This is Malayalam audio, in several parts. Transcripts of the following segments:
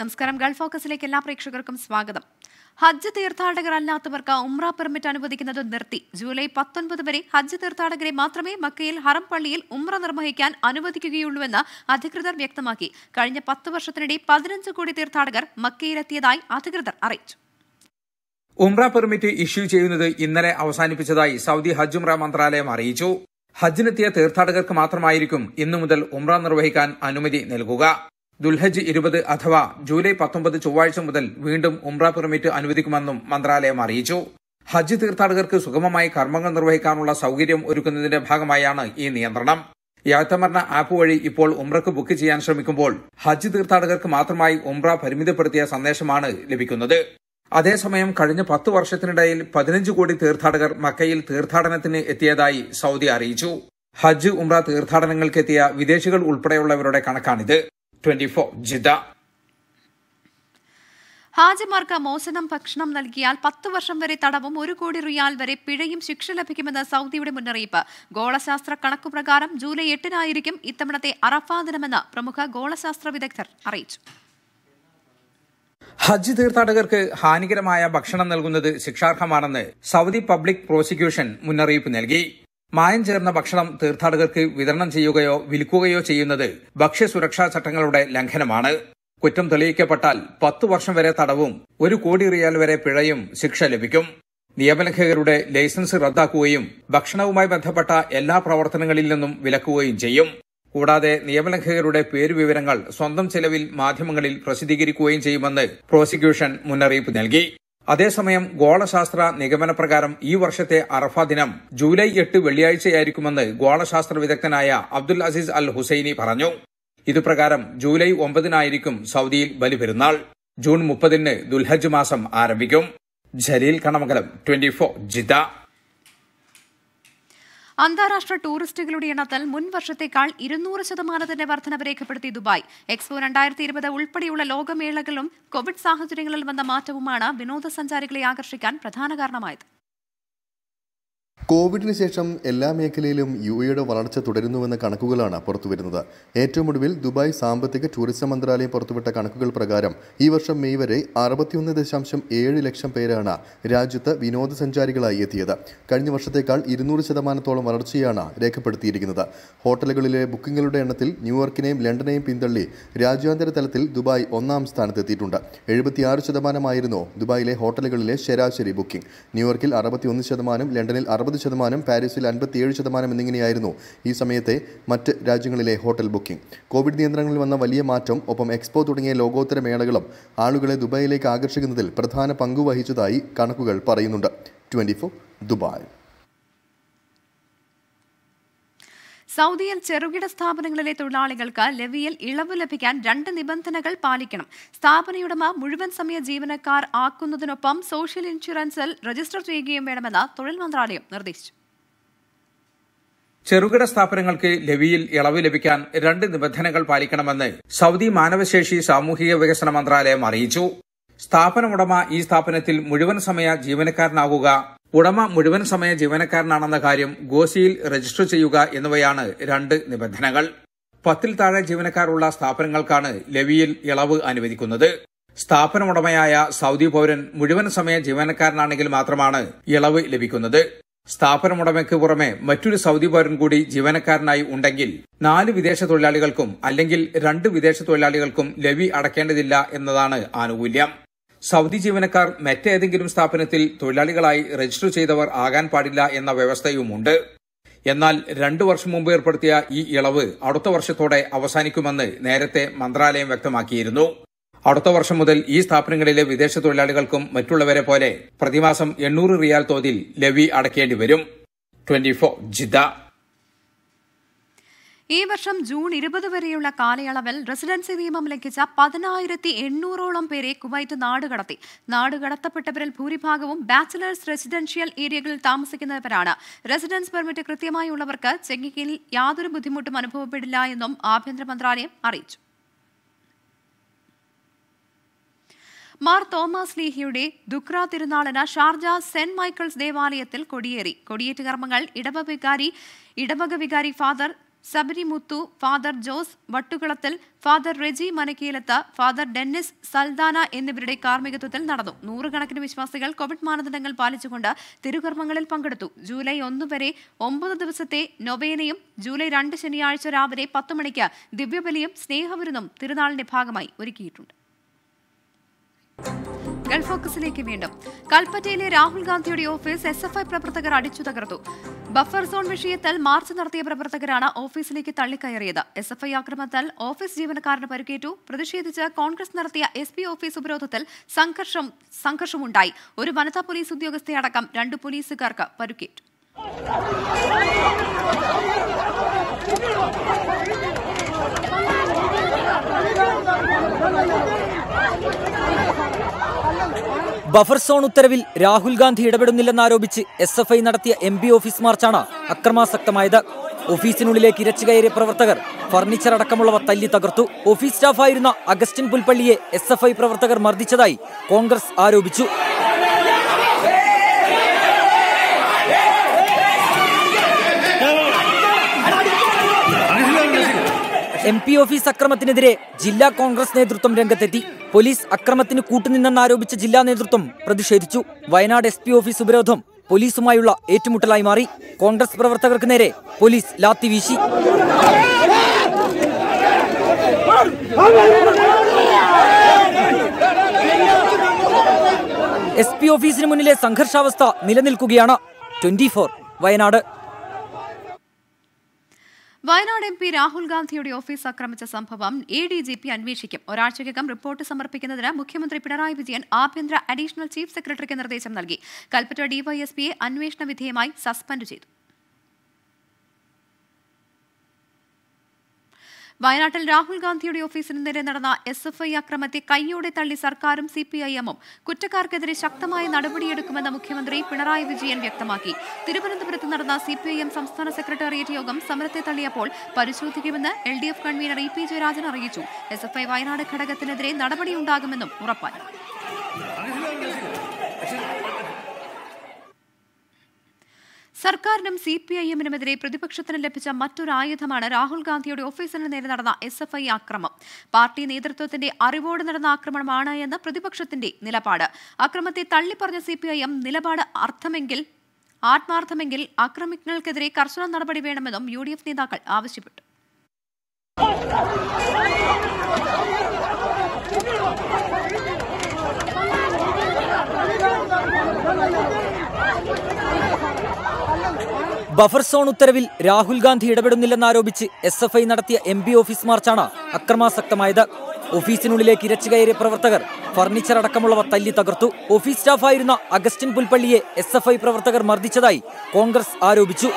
നമസ്കാരം ഗൾഫ് ഫോക്കസിലേക്ക് എല്ലാ പ്രേക്ഷകർക്കും സ്വാഗതം ഹജ്ജ് തീർത്ഥാടകർ അല്ലാത്തവർക്ക് ഉംറ പെർമിറ്റ് അനുവദിക്കുന്നത് നിർത്തി ജൂലൈ പത്തൊൻപത് വരെ ഹജ്ജ് തീർത്ഥാടകരെ മാത്രമേ മക്കയിൽ ഹറം പള്ളിയിൽ ഉംറ നിർവഹിക്കാൻ അനുവദിക്കുകയുള്ളൂവെന്ന് അധികൃതർ വ്യക്തമാക്കി കഴിഞ്ഞ പത്ത് വർഷത്തിനിടെ പതിനഞ്ച് കോടി തീർത്ഥാടകർ മക്കയിലെത്തിയതായി അധികൃതർ അറിയിച്ചു ഉംറ പെർമിറ്റ് ഇഷ്യൂ ചെയ്യുന്നത് ഇന്നലെ അവസാനിപ്പിച്ചതായി സൗദി ഹജ്ജ് ഉംറ മന്ത്രാലയം അറിയിച്ചു ഹജ്ജിനെത്തിയ തീർത്ഥാടകർക്ക് മാത്രമായിരിക്കും ഇന്നു മുതൽ ഉംറ നിർവഹിക്കാൻ അനുമതി നൽകുക ദുൽഹജ് ഇരുപത് അഥവാ ജൂലൈ പത്തൊമ്പത് ചൊവ്വാഴ്ച മുതൽ വീണ്ടും ഉംറ പെർമിറ്റ് അനുവദിക്കുമെന്നും മന്ത്രാലയം അറിയിച്ചു ഹജ്ജ് തീർത്ഥാടകർക്ക് സുഗമമായി കർമ്മങ്ങൾ നിർവഹിക്കാനുള്ള സൌകര്യം ഒരുക്കുന്നതിന്റെ ഭാഗമായാണ് ഈ നിയന്ത്രണം യാത്രമരണ ആപ്പ് വഴി ഇപ്പോൾ ഉംറക്ക് ബുക്ക് ചെയ്യാൻ ശ്രമിക്കുമ്പോൾ ഹജ്ജ് തീർത്ഥാടകർക്ക് മാത്രമായി ഉംറ പരിമിതപ്പെടുത്തിയ സന്ദേശമാണ് ലഭിക്കുന്നത് അതേസമയം കഴിഞ്ഞ പത്ത് വർഷത്തിനിടയിൽ പതിനഞ്ച് കോടി തീർത്ഥാടകർ മക്കയിൽ തീർത്ഥാടനത്തിന് എത്തിയതായി സൗദി അറിയിച്ചു ഹജ്ജ് ഉംറ തീർത്ഥാടനങ്ങൾക്കെത്തിയ വിദേശികൾ ഉൾപ്പെടെയുള്ളവരുടെ കണക്കാണിത് ഹാജിമാർക്ക് മോചനം ഭക്ഷണം നൽകിയാൽ പത്ത് വർഷം വരെ തടവും ഒരു കോടി റിയാൽ വരെ പിഴയും ശിക്ഷ ലഭിക്കുമെന്ന് സൗദിയുടെ മുന്നറിയിപ്പ് ഗോളശാസ്ത്ര കണക്കുപ്രകാരം ജൂലൈ എട്ടിനായിരിക്കും ഇത്തവണത്തെ അറഫാ ദിനമെന്ന് പ്രമുഖ ഗോളശാസ്ത്ര വിദഗ്ധർ അറിയിച്ചു ഹജ്ജ് തീർത്ഥാടകർക്ക് ഹാനികരമായ ഭക്ഷണം നൽകുന്നത് ശിക്ഷാർഹമാണെന്ന് സൗദി പബ്ലിക് പ്രോസിക്യൂഷൻ മുന്നറിയിപ്പ് നൽകി മായം ചേർന്ന ഭക്ഷണം തീർത്ഥാടകർക്ക് വിതരണം ചെയ്യുകയോ വിൽക്കുകയോ ചെയ്യുന്നത് ഭക്ഷ്യസുരക്ഷാ ചട്ടങ്ങളുടെ ലംഘനമാണ് കുറ്റം തെളിയിക്കപ്പെട്ടാൽ പത്തു വർഷം വരെ തടവും ഒരു കോടി റിയാൽ വരെ പിഴയും ശിക്ഷ ലഭിക്കും നിയമലംഘകരുടെ ലൈസൻസ് റദ്ദാക്കുകയും ഭക്ഷണവുമായി ബന്ധപ്പെട്ട എല്ലാ പ്രവർത്തനങ്ങളിൽ നിന്നും വിലക്കുകയും ചെയ്യും കൂടാതെ നിയമലംഘകരുടെ പേരുവിവരങ്ങൾ സ്വന്തം ചെലവിൽ മാധ്യമങ്ങളിൽ പ്രസിദ്ധീകരിക്കുകയും ചെയ്യുമെന്ന് പ്രോസിക്യൂഷൻ മുന്നറിയിപ്പ് നൽകി അതേസമയം ഗോളശാസ്ത്ര നിഗമനപ്രകാരം ഈ വർഷത്തെ അറഫ ദിനം ജൂലൈ എട്ട് വെള്ളിയാഴ്ചയായിരിക്കുമെന്ന് ഗോളശാസ്ത്ര വിദഗ്ധനായ അബ്ദുൽ അസീസ് അൽ ഹുസൈനി പറഞ്ഞു ഇതുപ്രകാരം ജൂലൈ ഒമ്പതിനായിരിക്കും സൗദിയിൽ ബലിപെരുന്നാൾ ജൂൺ മുപ്പതിന് ദുൽഹജ് മാസം ആരംഭിക്കും Jaleel Kanamangalam twenty four Jeddah അന്താരാഷ്ട്ര ടൂറിസ്റ്റുകളുടെ എണ്ണത്തിൽ മുൻ വർഷത്തേക്കാൾ ഇരുന്നൂറ് ശതമാനത്തിന്റെ വർധനവ് രേഖപ്പെടുത്തി ദുബായ് എക്സ്പോ രണ്ടായിരത്തി ഇരുപത് ഉൾപ്പെടെയുള്ള ലോകമേളകളും കോവിഡ് സാഹചര്യങ്ങളിൽ വന്ന മാറ്റവുമാണ് വിനോദസഞ്ചാരികളെ ആകർഷിക്കാൻ പ്രധാന കാരണമായത് കോവിഡിന് ശേഷം എല്ലാ മേഖലയിലും യു എയുടെ വളർച്ച തുടരുന്നുവെന്ന കണക്കുകളാണ് പുറത്തുവരുന്നത് ഏറ്റവും ഒടുവിൽ ദുബായ് സാമ്പത്തിക ടൂറിസം മന്ത്രാലയം പുറത്തുവിട്ട കണക്കുകൾ പ്രകാരം ഈ വർഷം മെയ് വരെ അറുപത്തിയൊന്ന് ദശാംശം ഏഴ് ലക്ഷം പേരാണ് രാജ്യത്ത് വിനോദസഞ്ചാരികളായി എത്തിയത് കഴിഞ്ഞ വർഷത്തേക്കാൾ ഇരുന്നൂറ് ശതമാനത്തോളം വളർച്ചയാണ് രേഖപ്പെടുത്തിയിരിക്കുന്നത് ഹോട്ടലുകളിലെ ബുക്കിംഗുകളുടെ എണ്ണത്തിൽ ന്യൂയോർക്കിനെയും ലണ്ടനെയും പിന്തള്ളി രാജ്യാന്തര തലത്തിൽ ദുബായ് ഒന്നാം സ്ഥാനത്തെത്തിയിട്ടുണ്ട് എഴുപത്തിയാറ് ശതമാനമായിരുന്നു ദുബായിലെ ഹോട്ടലുകളിലെ ശരാശരി ബുക്കിംഗ് ന്യൂയോർക്കിൽ അറുപത്തിയൊന്ന് ശതമാനം ലണ്ടനിൽ അറുപത് ശതമാനം പാരീസിൽ അൻപത്തിയേഴ് ശതമാനം എന്നിങ്ങനെയായിരുന്നു ഈ സമയത്തെ മറ്റ് രാജ്യങ്ങളിലെ ഹോട്ടൽ ബുക്കിംഗ് കോവിഡ് നിയന്ത്രണങ്ങളിൽ വന്ന വലിയ മാറ്റം ഒപ്പം എക്സ്പോ തുടങ്ങിയ ലോകോത്തര മേളകളും ആളുകളെ ദുബായിലേക്ക് ആകർഷിക്കുന്നതിൽ പ്രധാന പങ്കുവഹിച്ചതായി കണക്കുകൾ പറയുന്നുണ്ട് ട്വൻറ്റി ദുബായ് സൗദിയിൽ ചെറുകിട സ്ഥാപനങ്ങളിലെ തൊഴിലാളികൾക്ക് ലവിയിൽ ഇളവ് ലഭിക്കാൻ രണ്ട് നിബന്ധനകൾ പാലിക്കണം സ്ഥാപനയുടമ മുഴുവൻ സമയ ജീവനക്കാർ ആക്കുന്നതിനൊപ്പം സോഷ്യൽ ഇൻഷുറൻസിൽ രജിസ്റ്റർ ചെയ്യുകയും വേണമെന്ന് തൊഴിൽ മന്ത്രാലയം നിർദ്ദേശിച്ചു ചെറുകിട സ്ഥാപനങ്ങൾക്ക് ലവിയിൽ ഇളവ് ലഭിക്കാൻ രണ്ട് നിബന്ധനകൾ പാലിക്കണമെന്ന് സൗദി മാനവശേഷി സാമൂഹിക വികസന മന്ത്രാലയം അറിയിച്ചു സ്ഥാപന ഉടമ ഈ സ്ഥാപനത്തിൽ മുഴുവൻ സമയ ജീവനക്കാരനാകുക ഉടമ മുഴുവൻ സമയ ജീവനക്കാരനാണെന്ന കാര്യം ഗോസിയിൽ രജിസ്റ്റർ ചെയ്യുക എന്നിവയാണ് രണ്ട് നിബന്ധനകൾ പത്തിൽ താഴെ ജീവനക്കാരുള്ള സ്ഥാപനങ്ങൾക്കാണ് ലവിയിൽ ഇളവ് അനുവദിക്കുന്നത് സ്ഥാപനമുടമയായ സൗദി പൌരൻ മുഴുവൻ സമയ ജീവനക്കാരനാണെങ്കിൽ മാത്രമാണ് ഇളവ് ലഭിക്കുന്നത് സ്ഥാപനമുടമയ്ക്ക് പുറമെ മറ്റൊരു സൗദി പൌരൻ കൂടി ജീവനക്കാരനായി ഉണ്ടെങ്കിൽ നാല് വിദേശ തൊഴിലാളികൾക്കും അല്ലെങ്കിൽ രണ്ട് വിദേശ തൊഴിലാളികൾക്കും ലവി അടക്കേണ്ടതില്ല എന്നതാണ് ആനുകൂല്യം സൗദി ജീവനക്കാർ മറ്റേതെങ്കിലും സ്ഥാപനത്തിൽ തൊഴിലാളികളായി രജിസ്റ്റർ ചെയ്തവർ ആകാൻ പാടില്ല എന്ന വ്യവസ്ഥയുമുണ്ട് എന്നാൽ രണ്ടു വർഷം മുമ്പ് ഏർപ്പെടുത്തിയ ഈ ഇളവ് അടുത്ത വർഷത്തോടെ അവസാനിക്കുമെന്ന് നേരത്തെ മന്ത്രാലയം വ്യക്തമാക്കിയിരുന്നു അടുത്ത വർഷം മുതൽ ഈ സ്ഥാപനങ്ങളിലെ വിദേശ തൊഴിലാളികൾക്കും മറ്റുള്ളവരെ പോലെ പ്രതിമാസം എണ്ണൂറ് റിയാൽ തോതിൽ ലവി അടയ്ക്കേണ്ടി വരും ട്വന്റി ജിദ്ദ ഈ വർഷം ജൂൺ ഇരുപത് വരെയുള്ള കാലയളവിൽ റെസിഡൻസി നിയമം ലംഘിച്ച പതിനായിരത്തി എണ്ണൂറോളം പേരെ കുവൈറ്റ് നാടുകടത്തി നാടുകടത്തപ്പെട്ടവരിൽ ഭൂരിഭാഗവും ബാച്ചിലേഴ്സ് റെസിഡൻഷ്യൽ ഏരിയകളിൽ താമസിക്കുന്നവരാണ് റെസിഡൻസ് പെർമിറ്റ് കൃത്യമായി ഉള്ളവർക്ക് ചെങ്ങിക്കിൽ യാതൊരു ബുദ്ധിമുട്ടും അനുഭവപ്പെടില്ല എന്നും ആഭ്യന്തര മന്ത്രാലയം അറിയിച്ചു മാർ തോമസ് ലീഹിയുടെ ദുക്ര തിരുനാളിന് ഷാർജ സെന്റ് മൈക്കിൾസ് ദേവാലയത്തിൽ കൊടിയേറി കൊടിയേറ്റ് കർമ്മങ്ങൾ ഇടവ വികാരി ഇടവക വികാരി father Sabarimuthu father Jose Vattukulathil father Reji Manakkeelath father Dennis Saldanha എന്നിവരുടെ കാർമ്മികത്വത്തിൽ നടന്നു നൂറുകണക്കിന് വിശ്വാസികൾ കോവിഡ് മാനദണ്ഡങ്ങൾ പാലിച്ചുകൊണ്ട് തിരുകർമ്മങ്ങളിൽ പങ്കെടുത്തു ജൂലൈ ഒന്ന് വരെ ഒമ്പത് ദിവസത്തെ നൊവേനയും ജൂലൈ രണ്ട് ശനിയാഴ്ച രാവിലെ പത്ത് മണിക്ക് ദിവ്യബലിയും സ്നേഹവിരുന്നും തിരുനാളിന്റെ ഭാഗമായി ഒരുക്കിയിട്ടുണ്ട് ഗൾഫ് ഫോക്കസിലേക്ക് വീണ്ടും കൽപ്പറ്റയിലെ രാഹുൽ ഗാന്ധിയുടെ ഓഫീസ് എസ് എഫ് ഐ പ്രവർത്തകർ അടിച്ചു തകർത്തു ബഫർ സോൺ വിഷയത്തിൽ മാർച്ച് നടത്തിയ പ്രവർത്തകരാണ് ഓഫീസിലേക്ക് തള്ളിക്കയറിയത് എസ് എഫ് ഐ ആക്രമണത്തിൽ ഓഫീസ് ജീവനക്കാരന് പരിക്കേറ്റു പ്രതിഷേധിച്ച് കോൺഗ്രസ് നടത്തിയ എസ് പി ഓഫീസ് ഉപരോധത്തിൽ സംഘർഷം സംഘർഷമുണ്ടായി ഒരു വനിതാ പോലീസ് ഉദ്യോഗസ്ഥയടക്കം രണ്ട് പോലീസുകാർക്ക് പരുക്കേറ്റു ബഫർ സോൺ ഉത്തരവിൽ രാഹുൽ ഗാന്ധി ഇടപെടുന്നില്ലെന്നാരോപിച്ച് എസ് എഫ് ഐ നടത്തിയ എം പി ഓഫീസ് മാർച്ചാണ് അക്രമാസക്തമായത് ഓഫീസിനുള്ളിലേക്ക് ഇരച്ചുകയറിയ പ്രവർത്തകർ ഫർണിച്ചർ അടക്കമുള്ളവ തല്ലി തകർത്തു ഓഫീസ് സ്റ്റാഫായിരുന്ന അഗസ്റ്റിൻ പുൽപ്പള്ളിയെ എസ് പ്രവർത്തകർ മർദ്ദിച്ചതായി കോൺഗ്രസ് ആരോപിച്ചു എം പി ഓഫീസ് അക്രമത്തിനെതിരെ ജില്ലാ കോൺഗ്രസ് നേതൃത്വം രംഗത്തെത്തി പോലീസ് അക്രമത്തിന് കൂട്ടുനിന്നെന്നാരോപിച്ച ജില്ലാ നേതൃത്വം പ്രതിഷേധിച്ചു വയനാട് എസ് ഓഫീസ് ഉപരോധം പോലീസുമായുള്ള ഏറ്റുമുട്ടലായി മാറി കോൺഗ്രസ് പ്രവർത്തകർക്ക് നേരെ പോലീസ് ലാത്തി വീശി എസ് പി ഓഫീസിന് മുന്നിലെ സംഘർഷാവസ്ഥ നിലനിൽക്കുകയാണ് twenty four Wayanad Wayanad M P Rahul ഗാന്ധിയുടെ ഓഫീസ് ആക്രമിച്ച സംഭവം എ ഡി ജി പി അന്വേഷിക്കും ഒരാഴ്ചയ്ക്കകം റിപ്പോർട്ട് സമർപ്പിക്കുന്നതിന് മുഖ്യമന്ത്രി പിണറായി വിജയൻ ആഭ്യന്തര അഡീഷണൽ ചീഫ് സെക്രട്ടറിക്ക് നിർദ്ദേശം നൽകി കൽപ്പറ്റ ഡിവൈഎസ്പിയെ അന്വേഷണ വിധേയമായി സസ്പെൻഡ് ചെയ്തു വയനാട്ടിൽ രാഹുൽ ഗാന്ധിയുടെ ഓഫീസിന് നേരെ നടന്ന എസ് എഫ് ഐ അക്രമത്തെ കൈയോടെ തള്ളി സർക്കാരും സി പി ഐ എമ്മും കുറ്റക്കാർക്കെതിരെ ശക്തമായ നടപടിയെടുക്കുമെന്ന് മുഖ്യമന്ത്രി പിണറായി വിജയൻ വ്യക്തമാക്കി തിരുവനന്തപുരത്ത് നടന്ന സി പി ഐ എം സംസ്ഥാന സെക്രട്ടേറിയറ്റ് യോഗം സമരത്തെ തള്ളിയപ്പോൾ പരിശോധിക്കുമെന്ന് L D F convener E P Jayarajan അറിയിച്ചു എസ് എഫ് ഐ വയനാട് ഘടകത്തിനെതിരെ നടപടിയുണ്ടാകുമെന്നും ഉറപ്പായി സർക്കാരിനും സി പി ഐ എമ്മിനുമെതിരെ പ്രതിപക്ഷത്തിന് ലഭിച്ച മറ്റൊരു ആയുധമാണ് രാഹുൽ ഗാന്ധിയുടെ ഓഫീസിന് നേരെ നടന്ന എസ് എഫ് ഐ ആക്രമം പാർട്ടി നേതൃത്വത്തിന്റെ അറിവോടെ നടന്ന ആക്രമണമാണ് എന്ന് പ്രതിപക്ഷത്തിന്റെ നിലപാട് അക്രമത്തെ തള്ളിപ്പറഞ്ഞ സി പി ഐ എം നിലപാട് അർത്ഥമെങ്കിൽ ആത്മാർത്ഥമെങ്കിൽ അക്രമികൾക്കെതിരെ കർശന നടപടി വേണമെന്നും യു ഡി എഫ് നേതാക്കൾ ആവശ്യപ്പെട്ടു ബഫർ സോൺ ഉത്തരവിൽ രാഹുൽ ഗാന്ധി ഇടപെടുന്നില്ലെന്നാരോപിച്ച് എസ് എഫ് ഐ നടത്തിയ എം പി ഓഫീസ് മാർച്ചാണ് അക്രമാസക്തമായത് ഓഫീസിനുള്ളിലേക്ക് ഇരച്ചു കയറിയ പ്രവർത്തകർ ഫർണിച്ചർ അടക്കമുള്ളവ തല്ലി തകർത്തു ഓഫീസ് സ്റ്റാഫായിരുന്ന അഗസ്റ്റിൻ പുൽപ്പള്ളിയെ എസ് പ്രവർത്തകർ മർദ്ദിച്ചതായി കോൺഗ്രസ് ആരോപിച്ചു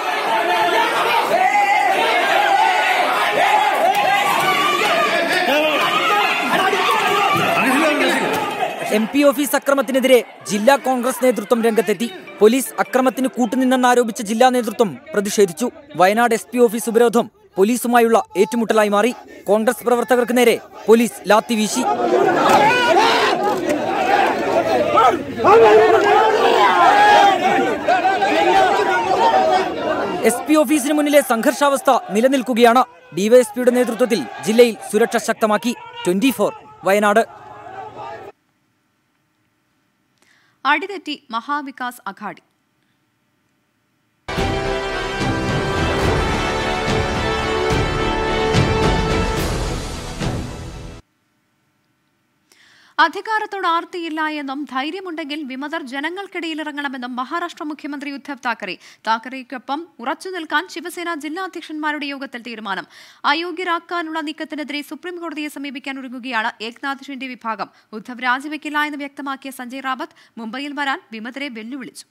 എം പി ഓഫീസ് അക്രമത്തിനെതിരെ ജില്ലാ കോൺഗ്രസ് നേതൃത്വം രംഗത്തെത്തി പോലീസ് അക്രമത്തിന് കൂട്ടുനിന്നെന്നാരോപിച്ച ജില്ലാ നേതൃത്വം പ്രതിഷേധിച്ചു വയനാട് എസ് ഓഫീസ് ഉപരോധം പോലീസുമായുള്ള ഏറ്റുമുട്ടലായി മാറി കോൺഗ്രസ് പ്രവർത്തകർക്ക് നേരെ പോലീസ് ലാത്തി വീശി എസ് പി ഓഫീസിന് മുന്നിലെ സംഘർഷാവസ്ഥ നിലനിൽക്കുകയാണ് ഡിവൈഎസ്പിയുടെ നേതൃത്വത്തിൽ ജില്ലയിൽ സുരക്ഷ ശക്തമാക്കി ട്വന്റി വയനാട് അടിതെറ്റി മഹാവികാസ് അഘാടി അധികാരത്തോട് ആർത്തിയില്ല എന്നും ധൈര്യമുണ്ടെങ്കിൽ വിമതർ ജനങ്ങൾക്കിടയിൽ ഇറങ്ങണമെന്നും മഹാരാഷ്ട്ര മുഖ്യമന്ത്രി ഉദ്ധവ് താക്കറെ താക്കറെക്കൊപ്പം ഉറച്ചു നിൽക്കാൻ ശിവസേന അധ്യക്ഷന്മാരുടെ യോഗത്തിൽ തീരുമാനം അയോഗ്യരാക്കാനുള്ള നീക്കത്തിനെതിരെ സുപ്രീംകോടതിയെ സമീപിക്കാൻ ഒരുങ്ങുകയാണ് ഏക്നാഥ് ഷിൻഡെ വിഭാഗം ഉദ്ധവ് രാജിവെക്കില്ല എന്ന് വ്യക്തമാക്കിയ സഞ്ജയ് റാവത്ത് മുംബൈയിൽ വരാൻ വിമതരെ വെല്ലുവിളിച്ചു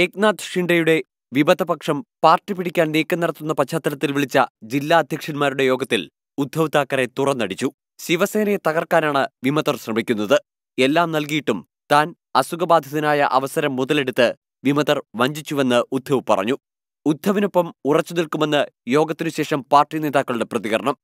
ഏക്നാഥ് ഷിൻഡയുടെ വിമതപക്ഷം പാർട്ടി പിടിക്കാൻ നീക്കം നടത്തുന്ന പശ്ചാത്തലത്തിൽ വിളിച്ച ജില്ലാ അധ്യക്ഷന്മാരുടെ യോഗത്തിൽ ഉദ്ധവ് താക്കറെ തുറന്നടിച്ചു ശിവസേനയെ തകർക്കാനാണ് വിമതർ ശ്രമിക്കുന്നത് എല്ലാം നൽകിയിട്ടും താൻ അസുഖബാധിതനായ അവസരം മുതലെടുത്ത് വിമതർ വഞ്ചിച്ചുവെന്ന് ഉദ്ധവ് പറഞ്ഞു ഉദ്ധവിനൊപ്പം ഉറച്ചു നിൽക്കുമെന്ന് യോഗത്തിനു ശേഷം പാർട്ടി നേതാക്കളുടെ പ്രതികരണം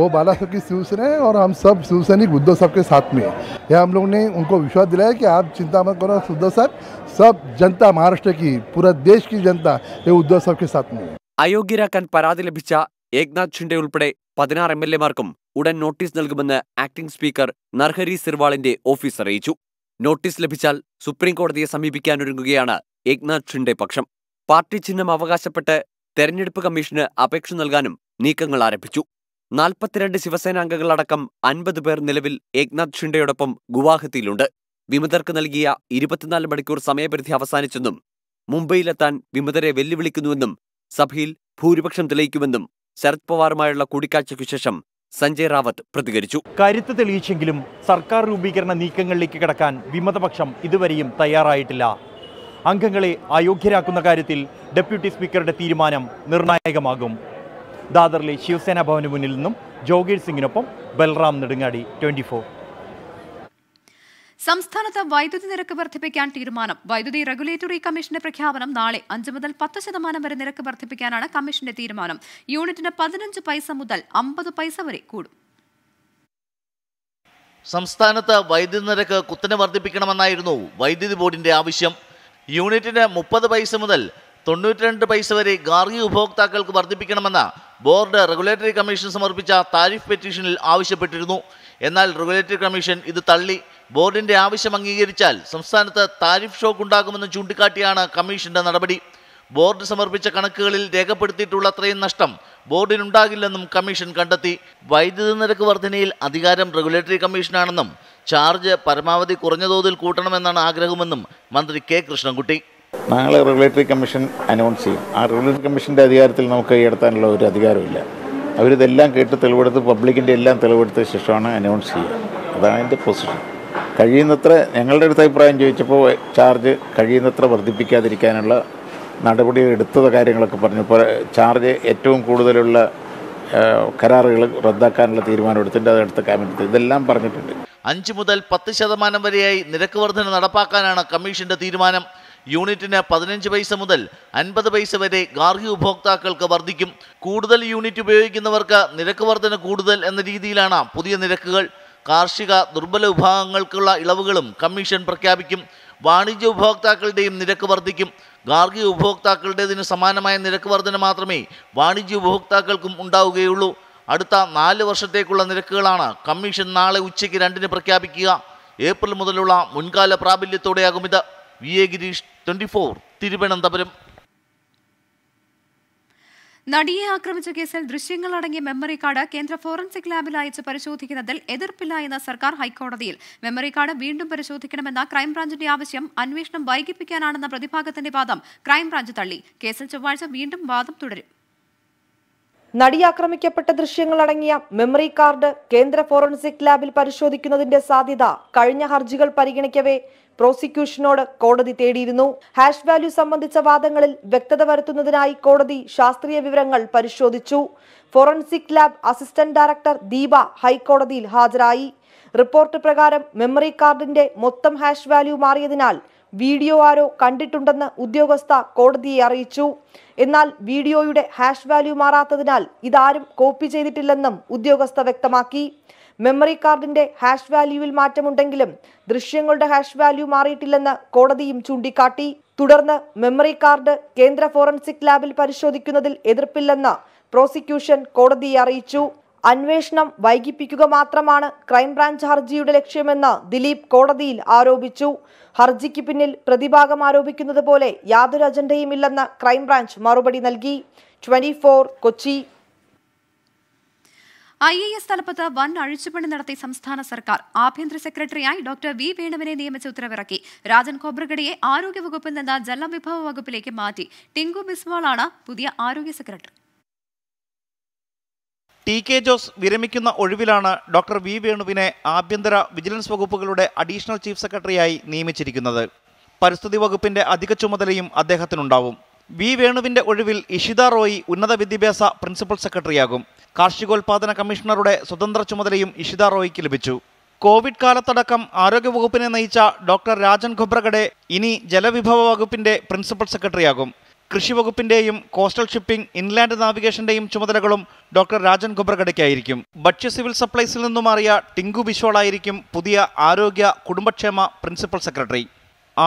वो बालासाहब की शिवसेना है और हम सब शिवसैनिक उद्धव साहब के साथ में है यह हम लोग ने उनको विश्वास दिलाया कि आप चिंता मत करो उद्धव साहब सब जनता महाराष्ट्र की पूरा देश की जनता ये उद्धव साहब അയോഗ്യരാക്കാൻ പരാതി ലഭിച്ച ഏക്നാഥ് ഷിൻഡെ ഉൾപ്പെടെ പതിനാറ് എം എൽ എമാർക്കും ഉടൻ നോട്ടീസ് നൽകുമെന്ന് ആക്ടിംഗ് സ്പീക്കർ നർഹരി സിർവാളിന്റെ ഓഫീസ് അറിയിച്ചു നോട്ടീസ് ലഭിച്ചാൽ സുപ്രീം കോടതിയെ സമീപിക്കാനൊരുങ്ങുകയാണ് ഏക്നാഥ് ഷിൻഡെ പക്ഷം പാർട്ടി ചിഹ്നം അവകാശപ്പെട്ട് തെരഞ്ഞെടുപ്പ് കമ്മീഷന് അപേക്ഷ നൽകാനും നീക്കങ്ങൾ ആരംഭിച്ചു നാൽപ്പത്തിരണ്ട് ശിവസേനാംഗങ്ങളടക്കം അൻപത് പേർ നിലവിൽ ഏക്നാഥ് ഷിൻഡെയോടൊപ്പം ഗുവാഹത്തിയിലുണ്ട് വിമതർക്ക് നൽകിയ ഇരുപത്തിനാല് മണിക്കൂർ സമയപരിധി അവസാനിച്ചെന്നും മുംബൈയിലെത്താൻ വിമതരെ വെല്ലുവിളിക്കുന്നുവെന്നും സഭയിൽ ഭൂരിപക്ഷം തെളിയിക്കുമെന്നും ശരത് പവാറുമായുള്ള കൂടിക്കാഴ്ചയ്ക്കു ശേഷം സഞ്ജയ് റാവത്ത് പ്രതികരിച്ചു കരുത്ത് തെളിയിച്ചെങ്കിലും സർക്കാർ രൂപീകരണ നീക്കങ്ങളിലേക്ക് കടക്കാൻ വിമതപക്ഷം ഇതുവരെയും തയ്യാറായിട്ടില്ല അംഗങ്ങളെ അയോഗ്യരാക്കുന്ന കാര്യത്തിൽ ഡെപ്യൂട്ടി സ്പീക്കറുടെ തീരുമാനം നിർണായകമാകും ദാദറിലെ ശിവസേന ഭവന് മുന്നിൽ നിന്നും ജോഗേഷ് സിംഗിനൊപ്പം ബൽറാം നെടുങ്ങാടി ട്വൻറ്റി സംസ്ഥാനത്ത് വൈദ്യുതി നിരക്ക് വർദ്ധിപ്പിക്കാൻ തീരുമാനം വൈദ്യുതി റെഗുലേറ്ററി കമ്മീഷന്റെ പ്രഖ്യാപനം നാളെ അഞ്ച് മുതൽ പത്ത് ശതമാനം വരെ നിരക്ക് വർദ്ധിപ്പിക്കാനാണ് കമ്മീഷന്റെ തീരുമാനം യൂണിറ്റിന് പതിനഞ്ച് പൈസ മുതൽ അമ്പത് പൈസ വരെ കൂടും സംസ്ഥാനത്ത് വൈദ്യുതി നിരക്ക് കുത്തനെ വർദ്ധിപ്പിക്കണമെന്നായിരുന്നു വൈദ്യുതി ബോർഡിന്റെ ആവശ്യം യൂണിറ്റിന് മുപ്പത് പൈസ മുതൽ തൊണ്ണൂറ്റിരണ്ട് പൈസ വരെ ഗാർഹിക ഉപഭോക്താക്കൾക്ക് വർദ്ധിപ്പിക്കണമെന്ന ബോർഡ് റെഗുലേറ്ററി കമ്മീഷൻ സമർപ്പിച്ച താരിഫ് പെറ്റീഷനിൽ ആവശ്യപ്പെട്ടിരുന്നു എന്നാൽ റെഗുലേറ്ററി കമ്മീഷൻ ഇത് തള്ളി ബോർഡിന്റെ ആവശ്യം അംഗീകരിച്ചാൽ സംസ്ഥാനത്ത് താരിഫ് ഷോക്ക് ഉണ്ടാകുമെന്ന് ചൂണ്ടിക്കാട്ടിയാണ് കമ്മീഷന്റെ നടപടി ബോർഡ് സമർപ്പിച്ച കണക്കുകളിൽ രേഖപ്പെടുത്തിയിട്ടുള്ള അത്രയും നഷ്ടം ബോർഡിനുണ്ടാകില്ലെന്നും കമ്മീഷൻ കണ്ടെത്തി വൈദ്യുതി നിരക്ക് വർധനയിൽ അധികാരം റെഗുലേറ്ററി കമ്മീഷനാണെന്നും ചാർജ് പരമാവധി കുറഞ്ഞ തോതിൽ കൂട്ടണമെന്നാണ് ആഗ്രഹമെന്നും മന്ത്രി കെ കൃഷ്ണൻകുട്ടി നാളെ റെഗുലേറ്ററി കമ്മീഷൻ അനൗൺസ് ചെയ്യും ആ റെഗുലേറ്ററി കമ്മീഷൻ്റെ അധികാരത്തിൽ നമുക്ക് കൈയെടുത്താനുള്ള ഒരു അധികാരമില്ല അവരിതെല്ലാം കേട്ട് തെളിവെടുത്ത് പബ്ലിക്കിൻ്റെ എല്ലാം തെളിവെടുത്ത ശേഷമാണ് അനൗൺസ് ചെയ്യുക അതാണ് എൻ്റെ പൊസിഷൻ കഴിയുന്നത്ര ഞങ്ങളുടെ അടുത്ത് അഭിപ്രായം ചോദിച്ചപ്പോൾ ചാർജ് കഴിയുന്നത്ര വർദ്ധിപ്പിക്കാതിരിക്കാനുള്ള നടപടികൾ എടുത്തത് കാര്യങ്ങളൊക്കെ പറഞ്ഞു ഇപ്പോൾ ചാർജ് ഏറ്റവും കൂടുതലുള്ള കരാറുകൾ റദ്ദാക്കാനുള്ള തീരുമാനം എടുത്തിട്ടുണ്ട് അത് ക്യാബിനറ്റ് ഇതെല്ലാം പറഞ്ഞിട്ടുണ്ട് അഞ്ച് മുതൽ പത്ത് ശതമാനം വരെയായി നിരക്ക് വർധന നടപ്പാക്കാനാണ് കമ്മീഷന്റെ തീരുമാനം യൂണിറ്റിന് പതിനഞ്ച് പൈസ മുതൽ അൻപത് പൈസ വരെ ഗാർഹിക ഉപഭോക്താക്കൾക്ക് വർദ്ധിക്കും കൂടുതൽ യൂണിറ്റ് ഉപയോഗിക്കുന്നവർക്ക് നിരക്ക് വർധന കൂടുതൽ എന്ന രീതിയിലാണ് പുതിയ നിരക്കുകൾ കാർഷിക ദുർബല വിഭാഗങ്ങൾക്കുള്ള ഇളവുകളും കമ്മീഷൻ പ്രഖ്യാപിക്കും വാണിജ്യ ഉപഭോക്താക്കളുടെയും നിരക്ക് വർദ്ധിക്കും ഗാർഹിക ഉപഭോക്താക്കളുടേതിന് സമാനമായ നിരക്ക് വർധന മാത്രമേ വാണിജ്യ ഉപഭോക്താക്കൾക്കും ഉണ്ടാവുകയുള്ളൂ അടുത്ത നാല് വർഷത്തേക്കുള്ള നിരക്കുകളാണ് കമ്മീഷൻ നാളെ ഉച്ചയ്ക്ക് രണ്ടിന് പ്രഖ്യാപിക്കുക ഏപ്രിൽ മുതലുള്ള മുൻകാല പ്രാബല്യത്തോടെയാകും ഇത് V A Girish twenty four Thiruvananthapuram നടിയെ ആക്രമിച്ച കേസിൽ ദൃശ്യങ്ങൾ അടങ്ങിയ മെമ്മറി കാർഡ് കേന്ദ്ര ഫോറൻസിക് ലാബിൽ അയച്ച് പരിശോധിക്കുന്നതിൽ എതിർപ്പില്ല എന്ന സർക്കാർ ഹൈക്കോടതിയിൽ മെമ്മറി കാർഡ് വീണ്ടും പരിശോധിക്കണമെന്ന ക്രൈംബ്രാഞ്ചിന്റെ ആവശ്യം അന്വേഷണം വൈകിപ്പിക്കാനാണെന്ന പ്രതിഭാഗത്തിന്റെ വാദം ക്രൈംബ്രാഞ്ച് തള്ളി കേസിൽ ചൊവ്വാഴ്ച വീണ്ടും വാദം തുടരും ആക്രമിക്കപ്പെട്ട ദൃശ്യങ്ങൾ അടങ്ങിയ മെമ്മറി കാർഡ് കേന്ദ്ര ഫോറൻസിക് ലാബിൽ പരിശോധിക്കുന്നതിന്റെ സാധ്യത കഴിഞ്ഞ ഹർജികൾ പരിഗണിക്കവേ പ്രോസിക്യൂഷനോട് കോടതി തേടിയിരുന്നു ഹാഷ് വാല്യൂ സംബന്ധിച്ച വാദങ്ങളിൽ വ്യക്തത വരുത്തുന്നതിനായി കോടതി ശാസ്ത്രീയ വിവരങ്ങൾ പരിശോധിച്ചു forensic lab assistant director Deepa ഹൈക്കോടതിയിൽ ഹാജരായി റിപ്പോർട്ട് പ്രകാരം മെമ്മറി കാർഡിന്റെ മൊത്തം ഹാഷ് വാല്യൂ മാറിയതിനാൽ വീഡിയോ ആരോ കണ്ടിട്ടുണ്ടെന്ന് ഉദ്യോഗസ്ഥ കോടതിയെ അറിയിച്ചു എന്നാൽ വീഡിയോയുടെ ഹാഷ് വാല്യൂ മാറാത്തതിനാൽ ഇതാരും കോപ്പി ചെയ്തിട്ടില്ലെന്നും ഉദ്യോഗസ്ഥ വ്യക്തമാക്കി മെമ്മറി കാർഡിന്റെ ഹാഷ് വാല്യൂവിൽ മാറ്റമുണ്ടെങ്കിലും ദൃശ്യങ്ങളുടെ ഹാഷ് വാല്യൂ മാറിയിട്ടില്ലെന്ന് കോടതിയും ചൂണ്ടിക്കാട്ടി തുടർന്ന് മെമ്മറി കാർഡ് കേന്ദ്ര ഫോറൻസിക് ലാബിൽ പരിശോധിക്കുന്നതിൽ എതിർപ്പില്ലെന്ന് പ്രോസിക്യൂഷൻ കോടതിയെ അറിയിച്ചു അന്വേഷണം വൈകിപ്പിക്കുക മാത്രമാണ് ക്രൈംബ്രാഞ്ച് ഹർജിയുടെ ലക്ഷ്യമെന്ന് ദിലീപ് കോടതിയിൽ ആരോപിച്ചു ഹർജിക്ക് പിന്നിൽ പ്രതിഭാഗം ആരോപിക്കുന്നത് പോലെ യാതൊരു അജണ്ടയുമില്ലെന്ന് ക്രൈംബ്രാഞ്ച് മറുപടി നൽകി twenty Kochi I A S തലപ്പത്ത് വൻ അഴിച്ചുപണി നടത്തി സംസ്ഥാന സർക്കാർ ആഭ്യന്തര സെക്രട്ടറിയായി ഡോക്ടർ വി വേണുവിനെ നിയമിച്ച ഉത്തരവിറക്കി രാജൻ ആരോഗ്യ ആരോഗ്യവകുപ്പിൽ നിന്ന് ജലവിഭവ വകുപ്പിലേക്ക് മാറ്റി ടിങ്കു ബിസ്വാളാണ് പുതിയ ആരോഗ്യ സെക്രട്ടറി ടി കെ ജോസ് വിരമിക്കുന്ന ഒഴിവിലാണ് ഡോക്ടർ വി വേണുവിനെ ആഭ്യന്തര വിജിലൻസ് വകുപ്പുകളുടെ അഡീഷണൽ ചീഫ് സെക്രട്ടറിയായി നിയമിച്ചിരിക്കുന്നത് പരിസ്ഥിതി വകുപ്പിന്റെ അധിക ചുമതലയും അദ്ദേഹത്തിനുണ്ടാവും വി വേണുവിന്റെ ഒഴിവിൽ ഇഷിത റോയി ഉന്നത വിദ്യാഭ്യാസ പ്രിൻസിപ്പൽ സെക്രട്ടറിയാകും കാർഷികോൽപാദന കമ്മീഷണറുടെ സ്വതന്ത്ര ചുമതലയും ഇഷിത റോയ്ക്ക് ലഭിച്ചു കോവിഡ് കാലത്തടക്കം ആരോഗ്യവകുപ്പിനെ നയിച്ച ഡോക്ടർ രാജൻ ഖുബ്രഗഡെ ഇനി ജലവിഭവ വകുപ്പിന്റെ പ്രിൻസിപ്പൽ സെക്രട്ടറിയാകും കൃഷി വകുപ്പിന്റെയും കോസ്റ്റൽ ഷിപ്പിംഗ് ഇൻലാൻഡ് നാവിഗേഷന്റെയും ചുമതലകളും ഡോക്ടർ രാജൻ ഖുബ്രഗഡയ്ക്കായിരിക്കും ഭക്ഷ്യ സിവിൽ സപ്ലൈസിൽ നിന്നും മാറിയ ടിങ്കു ബിശ്വാളായിരിക്കും പുതിയ ആരോഗ്യ കുടുംബക്ഷേമ പ്രിൻസിപ്പൽ സെക്രട്ടറി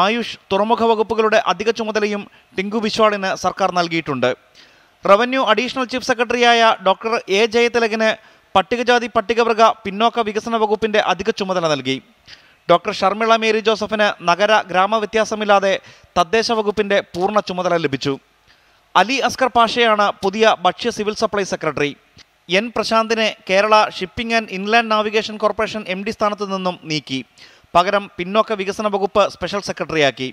ആയുഷ് തുറമുഖ വകുപ്പുകളുടെ അധിക ചുമതലയും ടിങ്കു ബിശ്വാളിന് സർക്കാർ നൽകിയിട്ടുണ്ട് റവന്യൂ അഡീഷണൽ ചീഫ് സെക്രട്ടറിയായ ഡോക്ടർ എ ജയതിലകന് പട്ടികജാതി പട്ടികവർഗ പിന്നോക്ക വികസന വകുപ്പിന്റെ അധിക ചുമതല നൽകി ഡോക്ടർ ഷർമിള മേരി ജോസഫിന് നഗര ഗ്രാമ വ്യത്യാസമില്ലാതെ തദ്ദേശ വകുപ്പിന്റെ പൂർണ്ണ ചുമതല ലഭിച്ചു അലി അസ്കർ പാഷയാണ് പുതിയ ഭക്ഷ്യ സിവിൽ സപ്ലൈ സെക്രട്ടറി എൻ പ്രശാന്തിനെ Kerala shipping and inland navigation corporation M D സ്ഥാനത്തു നിന്നും നീക്കി പകരം പിന്നോക്ക വികസന വകുപ്പ് സ്പെഷ്യൽ സെക്രട്ടറിയാക്കി